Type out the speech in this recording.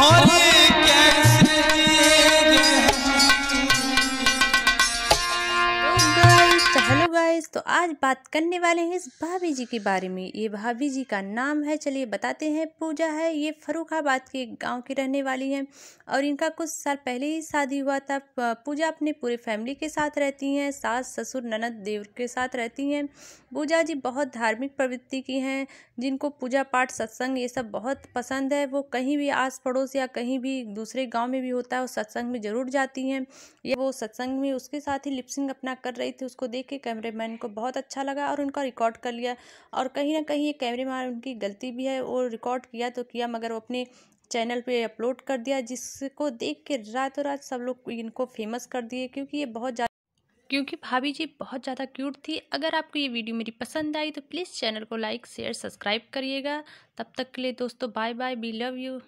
Holy. Guys तो आज बात करने वाले हैं इस भाभी जी के बारे में ये भाभी जी का नाम है चलिए बताते हैं पूजा है ये फरुखाबाद के गांव की रहने वाली है और इनका कुछ साल पहले ही शादी हुआ था पूजा अपने पूरे फैमिली के साथ रहती हैं सास ससुर ननद देव के साथ रहती हैं पूजा जी बहुत धार्मिक प्रवृत्ति की हैं जिनको पूजा पाठ सत्संग ये सब बहुत पसंद है वो कहीं भी आस पड़ोस या कहीं भी दूसरे गाँव में भी होता है वो सत्संग में ज़रूर जाती हैं या वो सत्संग में उसके साथ ही लिपसिंग अपना कर रही थी उसको देख के कैमरे कैमरामैन को बहुत अच्छा लगा और उनका रिकॉर्ड कर लिया और कहीं ना कहीं ये कैमरेमैन उनकी गलती भी है वो रिकॉर्ड किया तो किया मगर वो अपने चैनल पे अपलोड कर दिया जिसको देख के रातों रात सब लोग इनको फेमस कर दिए क्योंकि ये बहुत ज़्यादा क्योंकि भाभी जी बहुत ज़्यादा क्यूट थी अगर आपको ये वीडियो मेरी पसंद आई तो प्लीज़ चैनल को लाइक शेयर सब्सक्राइब करिएगा तब तक के लिए दोस्तों bye bye be love you